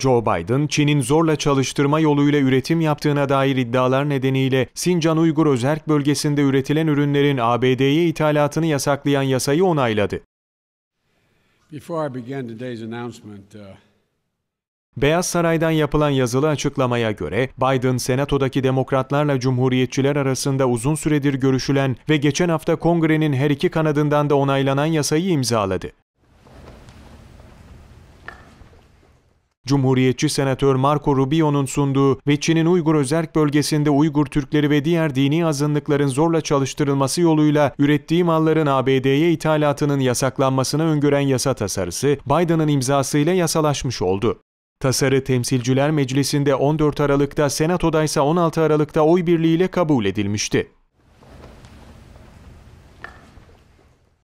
Joe Biden, Çin'in zorla çalıştırma yoluyla üretim yaptığına dair iddialar nedeniyle Sincan Uygur Özerk Bölgesi'nde üretilen ürünlerin ABD'ye ithalatını yasaklayan yasayı onayladı. Uh, Beyaz Saray'dan yapılan yazılı açıklamaya göre Biden senatodaki demokratlarla cumhuriyetçiler arasında uzun süredir görüşülen ve geçen hafta kongrenin her iki kanadından da onaylanan yasayı imzaladı. Cumhuriyetçi senatör Marco Rubio'nun sunduğu ve Çin'in Uygur özerk bölgesinde Uygur Türkleri ve diğer dini azınlıkların zorla çalıştırılması yoluyla ürettiği malların ABD'ye ithalatının yasaklanmasını öngören yasa tasarısı Biden'ın imzasıyla yasalaşmış oldu. Tasarı Temsilciler Meclisi'nde 14 Aralık'ta, Senato'da ise 16 Aralık'ta oy birliğiyle kabul edilmişti.